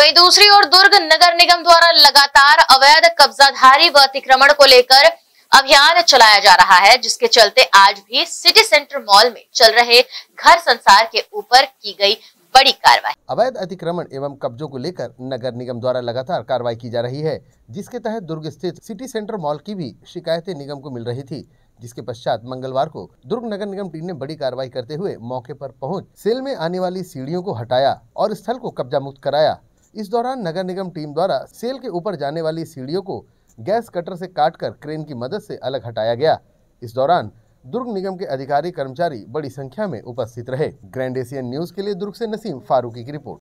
वहीं दूसरी ओर दुर्ग नगर निगम द्वारा लगातार अवैध कब्जाधारी व अतिक्रमण को लेकर अभियान चलाया जा रहा है जिसके चलते आज भी सिटी सेंटर मॉल में चल रहे घर संसार के ऊपर की गई बड़ी कार्रवाई अवैध अतिक्रमण एवं कब्जों को लेकर नगर निगम द्वारा लगातार कार्रवाई की जा रही है जिसके तहत दुर्ग स्थित सिटी सेंटर मॉल की भी शिकायतें निगम को मिल रही थी जिसके पश्चात मंगलवार को दुर्ग नगर निगम टीम ने बड़ी कार्रवाई करते हुए मौके पर पहुंच सेल में आने वाली सीढ़ियों को हटाया और स्थल को कब्जा मुक्त कराया इस दौरान नगर निगम टीम द्वारा सेल के ऊपर जाने वाली सीढ़ियों को गैस कटर से काटकर क्रेन की मदद से अलग हटाया गया इस दौरान दुर्ग निगम के अधिकारी कर्मचारी बड़ी संख्या में उपस्थित रहे ग्रैंड एशियन न्यूज के लिए दुर्ग से नसीम फारूकी की रिपोर्ट